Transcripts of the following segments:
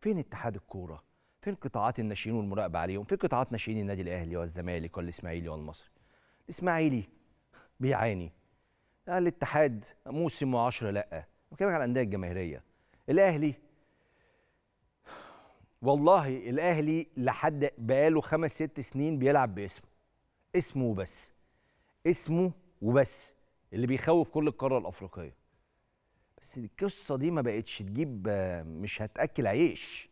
فين اتحاد الكوره فين قطاعات الناشئين والمراقبه عليهم فين قطاعات ناشئين النادي الاهلي والزمالك والاسماعيلي والمصري الاسماعيلي بيعاني الاتحاد موسم وعشرة لا بكلمك على الانديه الجماهيريه الاهلي والله الاهلي لحد بقاله خمس ست سنين بيلعب باسمه اسمه وبس اسمه وبس اللي بيخوف كل القاره الافريقيه بس القصه دي ما بقتش تجيب مش هتاكل عيش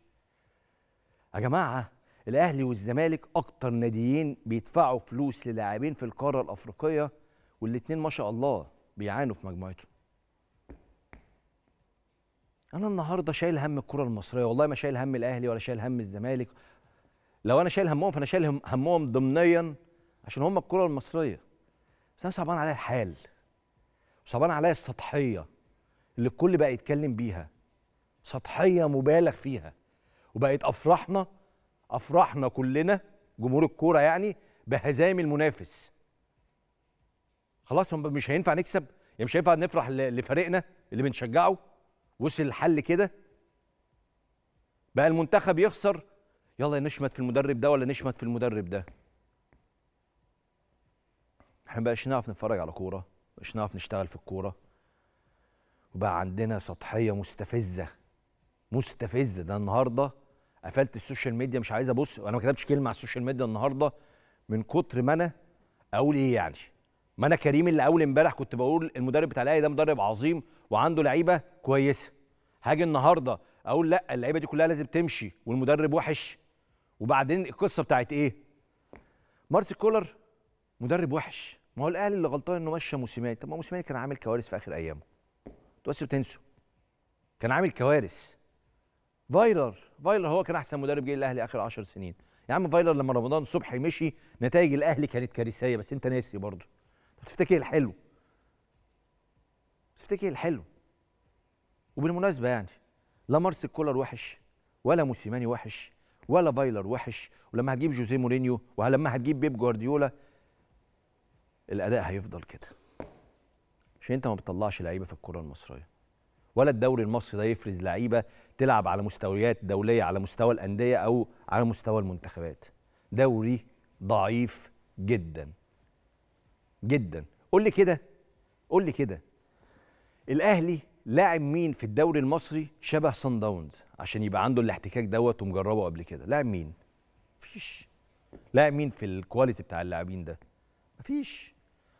يا جماعه الاهلي والزمالك اكتر ناديين بيدفعوا فلوس للاعبين في القاره الافريقيه والاتنين ما شاء الله بيعانوا في مجموعتهم انا النهارده شايل هم الكره المصريه والله ما شايل هم الاهلي ولا شايل هم الزمالك لو انا شايل همهم فانا شايل همهم ضمنيا عشان هم الكره المصريه بس انا صعبان عليا الحال وصعبان عليا السطحيه اللي الكل بقى يتكلم بيها سطحيه مبالغ فيها وبقت افراحنا افراحنا كلنا جمهور الكوره يعني بهزايم المنافس خلاص هم مش هينفع نكسب يعني مش هينفع نفرح لفريقنا اللي بنشجعه وصل الحل كده بقى المنتخب يخسر يلا نشمت في المدرب ده ولا نشمت في المدرب ده احنا بقاش نعرف نتفرج على كوره مش نعرف نشتغل في الكوره وبقى عندنا سطحيه مستفزه مستفزه ده النهارده قفلت السوشيال ميديا مش عايز ابص وانا ما كتبتش كلمه على السوشيال ميديا النهارده من كتر ما انا اقول ايه يعني ما انا كريم اللي اول امبارح كنت بقول المدرب بتاع الاهلي ده مدرب عظيم وعنده لعيبه كويسه هاجي النهارده اقول لا اللعيبه دي كلها لازم تمشي والمدرب وحش وبعدين القصه بتاعت ايه مارسيل كولر مدرب وحش ما هو الاهلي اللي غلطان انه مشى موسيماني طب ما موسيماني كان عامل كوارث في اخر ايامه بس بتنسوا كان عامل كوارث فايلر فايلر هو كان احسن مدرب جه الاهلي اخر 10 سنين يا عم فايلر لما رمضان صبحي مشي نتائج الاهلي كانت كارثيه بس انت ناسي برضه تفتكر الحلو تفتكر الحلو وبالمناسبه يعني لا مارس كولر وحش ولا موسيماني وحش ولا فايلر وحش ولما هتجيب جوزيه مورينيو ولما هتجيب بيب جوارديولا الاداء هيفضل كده عشان انت ما بتطلعش لعيبه في الكره المصريه ولا الدوري المصري ده يفرز لعيبه تلعب على مستويات دوليه على مستوى الانديه او على مستوى المنتخبات دوري ضعيف جدا جدا قول لي كده قول لي كده الاهلي لاعب مين في الدوري المصري شبه صن داونز عشان يبقى عنده الاحتكاك دوت ومجربه قبل كده لاعب مين مفيش لاعب مين في الكواليتي بتاع اللاعبين ده مفيش